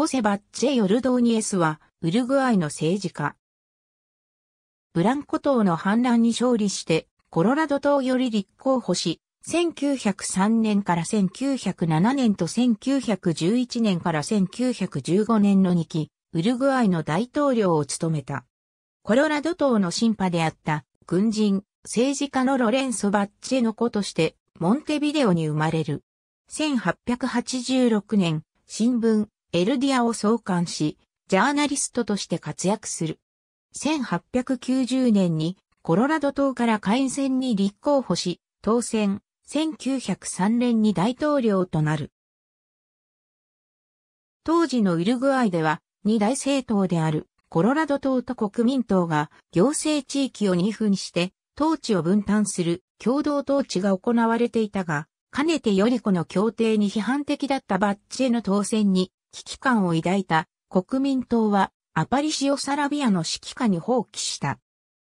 ホセバッチェ・ヨルドーニエスは、ウルグアイの政治家。ブランコ党の反乱に勝利して、コロラド党より立候補し、1903年から1907年と1911年から1915年の2期、ウルグアイの大統領を務めた。コロラド党の審判であった軍人、政治家のロレンソ・バッチェの子として、モンテビデオに生まれる。1886年、新聞、エルディアを創刊し、ジャーナリストとして活躍する。1890年にコロラド島から海戦に立候補し、当選、1903年に大統領となる。当時のウルグアイでは、二大政党であるコロラド党と国民党が行政地域を二分して統治を分担する共同統治が行われていたが、かねてよりこの協定に批判的だったバッチへの当選に危機感を抱いた国民党はアパリシオサラビアの指揮下に放棄した。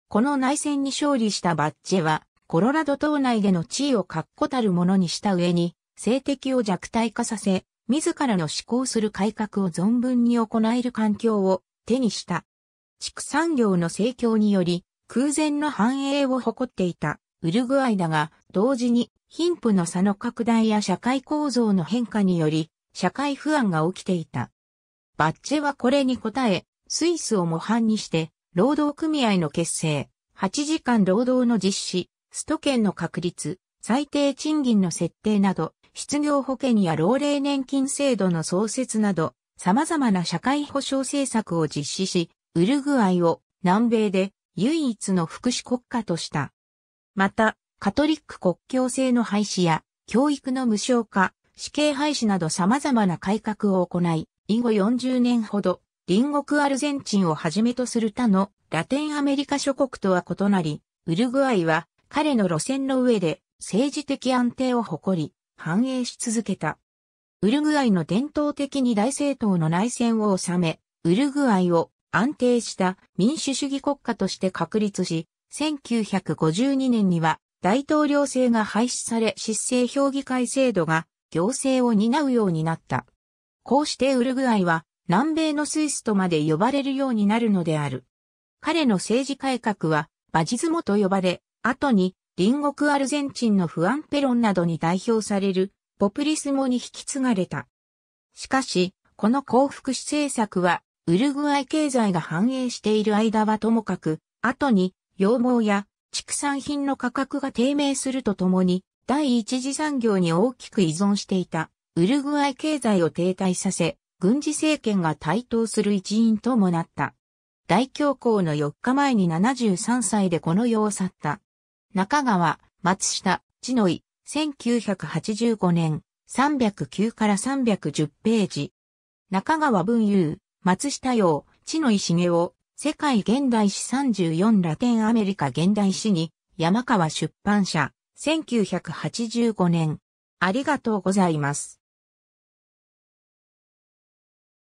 この内戦に勝利したバッチェは、コロラド島内での地位を確固たるものにした上に、政敵を弱体化させ、自らの思考する改革を存分に行える環境を手にした。畜産業の盛況により、空前の繁栄を誇っていたウルグアイだが、同時に貧富の差の拡大や社会構造の変化により、社会不安が起きていた。バッチェはこれに応え、スイスを模範にして、労働組合の結成、8時間労働の実施、スト権の確立、最低賃金の設定など、失業保険や老齢年金制度の創設など、様々な社会保障政策を実施し、ウルグアイを南米で唯一の福祉国家とした。また、カトリック国境制の廃止や教育の無償化、死刑廃止など様々な改革を行い、以後40年ほど、隣国アルゼンチンをはじめとする他のラテンアメリカ諸国とは異なり、ウルグアイは彼の路線の上で政治的安定を誇り、繁栄し続けた。ウルグアイの伝統的に大政党の内戦を収め、ウルグアイを安定した民主主義国家として確立し、1952年には大統領制が廃止され失政評議会制度が行政を担うようになった。こうしてウルグアイは南米のスイスとまで呼ばれるようになるのである。彼の政治改革はバジズモと呼ばれ、後に隣国アルゼンチンのフアンペロンなどに代表されるポプリスモに引き継がれた。しかし、この幸福史政策は、ウルグアイ経済が繁栄している間はともかく、後に、羊毛や畜産品の価格が低迷するとともに、第一次産業に大きく依存していたウルグアイ経済を停滞させ、軍事政権が台頭する一因ともなった。大恐慌の4日前に73歳でこの世を去った。中川、松下、千の井、1985年、309から310ページ。中川文雄、松下洋、千の井茂を、世界現代史34ラテンアメリカ現代史に、山川出版社。1985年。ありがとうございます。